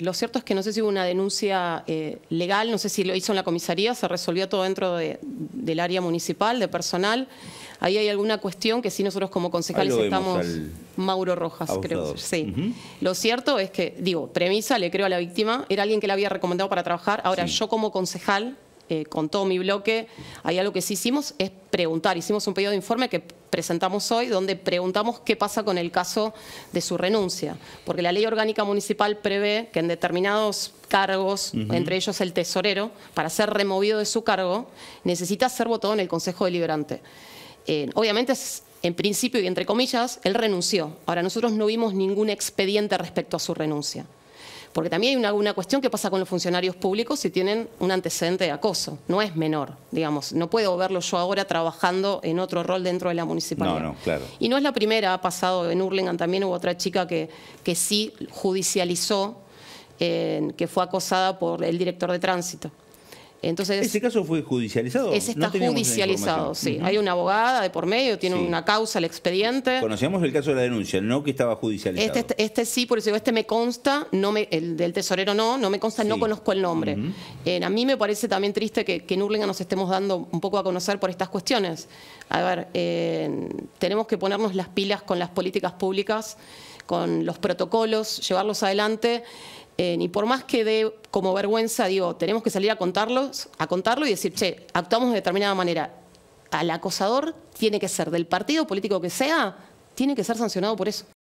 lo cierto es que no sé si hubo una denuncia eh, legal, no sé si lo hizo en la comisaría, se resolvió todo dentro del área municipal, de personal. Ahí hay alguna cuestión que sí nosotros como concejales estamos... Mauro Rojas, creo. Sí. Lo cierto es que, digo, premisa, le creo a la víctima, era alguien que la había recomendado para trabajar. Ahora, yo como concejal eh, con todo mi bloque, ahí algo que sí hicimos es preguntar. Hicimos un pedido de informe que presentamos hoy, donde preguntamos qué pasa con el caso de su renuncia, porque la ley orgánica municipal prevé que en determinados cargos, entre ellos el tesorero, para ser removido de su cargo, necesita ser votado en el Consejo Deliberante. Eh, obviamente en principio y entre comillas, él renunció. Ahora, nosotros no vimos ningún expediente respecto a su renuncia. Porque también hay una, cuestión que pasa con los funcionarios públicos si tienen un antecedente de acoso. No es menor, digamos. No puedo verlo yo ahora trabajando en otro rol dentro de la municipalidad. No, no, claro. Y no es la primera, ha pasado en Hurlingham también hubo otra chica que, sí judicializó, eh, que fue acosada por el director de tránsito. Entonces, ¿Ese caso fue judicializado? Ese está judicializado, sí. Hay una abogada de por medio, tiene una causa, el expediente. Conocíamos el caso de la denuncia, no que estaba judicializado. Este, este, este sí, por eso digo, este me consta, no el del tesorero no, no me consta, no conozco el nombre. Eh, a mí me parece también triste que, en Urlinga nos estemos dando un poco a conocer por estas cuestiones. A ver, eh, tenemos que ponernos las pilas con las políticas públicas, con los protocolos, llevarlos adelante. Ni por más que dé como vergüenza, digo, tenemos que salir a, contarlos, a contarlo y decir, che, actuamos de determinada manera. Al acosador tiene que ser del partido político que sea, tiene que ser sancionado por eso.